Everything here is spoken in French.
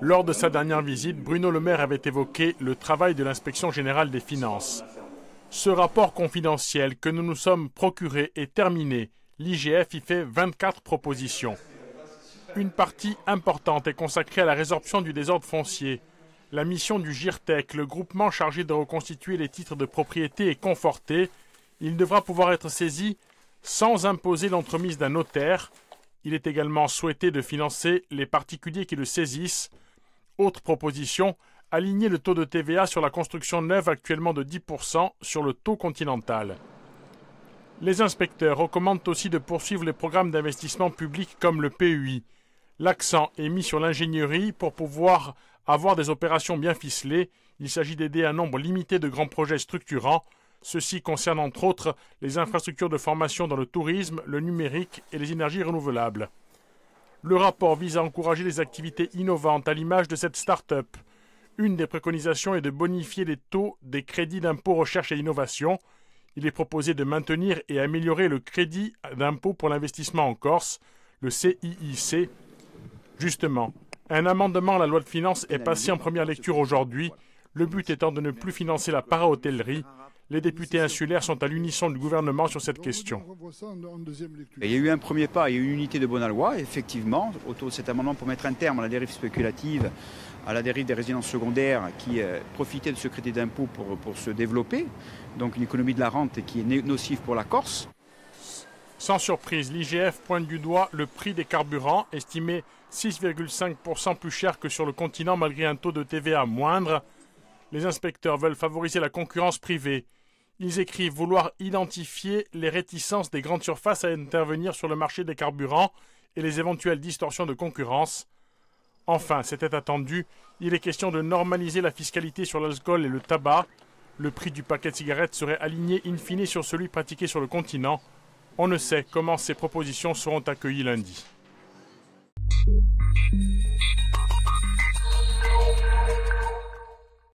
Lors de sa dernière visite, Bruno Le Maire avait évoqué le travail de l'inspection générale des finances. Ce rapport confidentiel que nous nous sommes procuré est terminé. L'IGF y fait 24 propositions. Une partie importante est consacrée à la résorption du désordre foncier. La mission du GIRTEC, le groupement chargé de reconstituer les titres de propriété, est confortée. Il devra pouvoir être saisi sans imposer l'entremise d'un notaire, il est également souhaité de financer les particuliers qui le saisissent. Autre proposition, aligner le taux de TVA sur la construction neuve actuellement de 10% sur le taux continental. Les inspecteurs recommandent aussi de poursuivre les programmes d'investissement public comme le PUI. L'accent est mis sur l'ingénierie pour pouvoir avoir des opérations bien ficelées. Il s'agit d'aider un nombre limité de grands projets structurants Ceci concerne entre autres les infrastructures de formation dans le tourisme, le numérique et les énergies renouvelables. Le rapport vise à encourager les activités innovantes à l'image de cette start-up. Une des préconisations est de bonifier les taux des crédits d'impôt recherche et innovation. Il est proposé de maintenir et améliorer le crédit d'impôt pour l'investissement en Corse, le CIIC. Justement, un amendement à la loi de finances est passé en première lecture aujourd'hui, le but étant de ne plus financer la para-hôtellerie. Les députés insulaires sont à l'unisson du gouvernement sur cette question. Il y a eu un premier pas, il y a eu une unité de bonne loi, effectivement, autour de cet amendement pour mettre un terme à la dérive spéculative, à la dérive des résidences secondaires qui euh, profitaient de ce crédit d'impôt pour, pour se développer, donc une économie de la rente qui est nocive pour la Corse. Sans surprise, l'IGF pointe du doigt le prix des carburants, estimé 6,5% plus cher que sur le continent malgré un taux de TVA moindre. Les inspecteurs veulent favoriser la concurrence privée ils écrivent vouloir identifier les réticences des grandes surfaces à intervenir sur le marché des carburants et les éventuelles distorsions de concurrence. Enfin, c'était attendu, il est question de normaliser la fiscalité sur l'alcool et le tabac. Le prix du paquet de cigarettes serait aligné in fine sur celui pratiqué sur le continent. On ne sait comment ces propositions seront accueillies lundi.